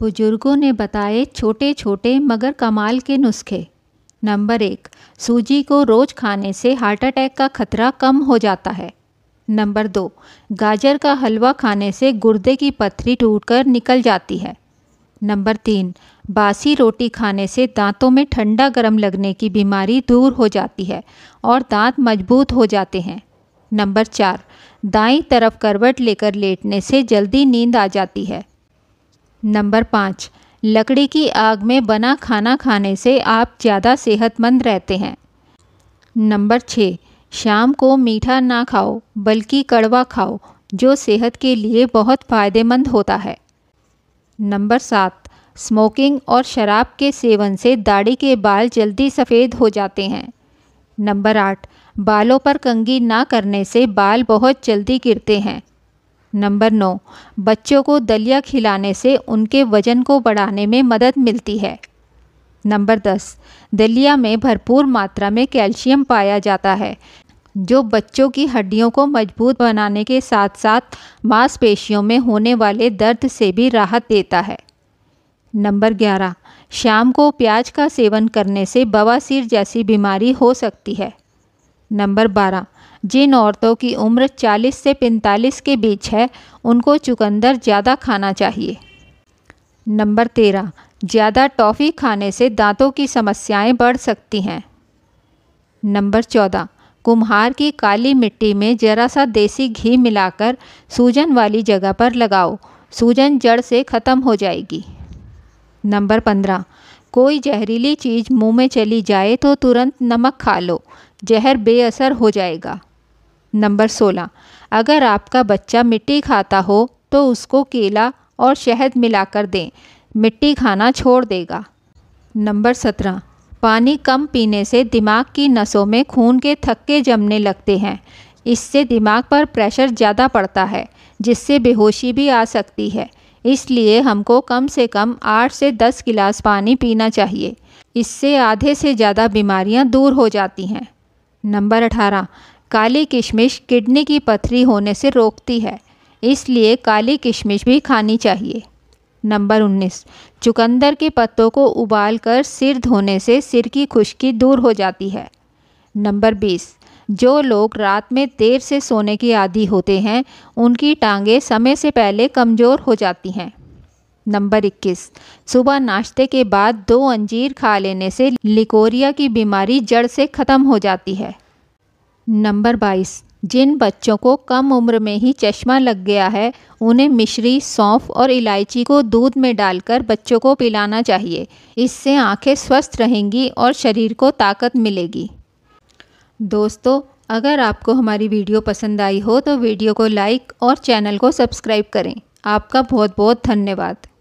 बुजुर्गों ने बताए छोटे छोटे मगर कमाल के नुस्खे नंबर एक सूजी को रोज़ खाने से हार्ट अटैक का खतरा कम हो जाता है नंबर दो गाजर का हलवा खाने से गुर्दे की पथरी टूटकर निकल जाती है नंबर तीन बासी रोटी खाने से दांतों में ठंडा गर्म लगने की बीमारी दूर हो जाती है और दांत मजबूत हो जाते हैं नंबर चार दाई तरफ करवट लेकर लेटने से जल्दी नींद आ जाती है नंबर पाँच लकड़ी की आग में बना खाना खाने से आप ज़्यादा सेहतमंद रहते हैं नंबर छः शाम को मीठा ना खाओ बल्कि कड़वा खाओ जो सेहत के लिए बहुत फ़ायदेमंद होता है नंबर सात स्मोकिंग और शराब के सेवन से दाढ़ी के बाल जल्दी सफ़ेद हो जाते हैं नंबर आठ बालों पर कंगी ना करने से बाल बहुत जल्दी गिरते हैं नंबर नौ बच्चों को दलिया खिलाने से उनके वजन को बढ़ाने में मदद मिलती है नंबर दस दलिया में भरपूर मात्रा में कैल्शियम पाया जाता है जो बच्चों की हड्डियों को मजबूत बनाने के साथ साथ मांसपेशियों में होने वाले दर्द से भी राहत देता है नंबर ग्यारह शाम को प्याज का सेवन करने से बवासीर जैसी बीमारी हो सकती है नंबर बारह जिन औरतों की उम्र 40 से 45 के बीच है उनको चुकंदर ज़्यादा खाना चाहिए नंबर तेरह ज़्यादा टॉफ़ी खाने से दांतों की समस्याएं बढ़ सकती हैं नंबर चौदह कुम्हार की काली मिट्टी में जरा सा देसी घी मिलाकर सूजन वाली जगह पर लगाओ सूजन जड़ से ख़त्म हो जाएगी नंबर पंद्रह कोई जहरीली चीज़ मुंह में चली जाए तो तुरंत नमक खा लो जहर बेअसर हो जाएगा नंबर सोलह अगर आपका बच्चा मिट्टी खाता हो तो उसको केला और शहद मिलाकर दें मिट्टी खाना छोड़ देगा नंबर सत्रह पानी कम पीने से दिमाग की नसों में खून के थक्के जमने लगते हैं इससे दिमाग पर प्रेशर ज़्यादा पड़ता है जिससे बेहोशी भी आ सकती है इसलिए हमको कम से कम आठ से दस गिलास पानी पीना चाहिए इससे आधे से ज़्यादा बीमारियां दूर हो जाती हैं नंबर अठारह काली किशमिश किडनी की पथरी होने से रोकती है इसलिए काली किशमिश भी खानी चाहिए नंबर 19 चुकंदर के पत्तों को उबाल कर सिर धोने से सिर की खुश्की दूर हो जाती है नंबर 20 जो लोग रात में देर से सोने के आदि होते हैं उनकी टांगें समय से पहले कमज़ोर हो जाती हैं नंबर 21 सुबह नाश्ते के बाद दो अंजीर खा लेने से लिकोरिया की बीमारी जड़ से ख़त्म हो जाती है नंबर बाईस जिन बच्चों को कम उम्र में ही चश्मा लग गया है उन्हें मिश्री सौंफ और इलायची को दूध में डालकर बच्चों को पिलाना चाहिए इससे आंखें स्वस्थ रहेंगी और शरीर को ताकत मिलेगी दोस्तों अगर आपको हमारी वीडियो पसंद आई हो तो वीडियो को लाइक और चैनल को सब्सक्राइब करें आपका बहुत बहुत धन्यवाद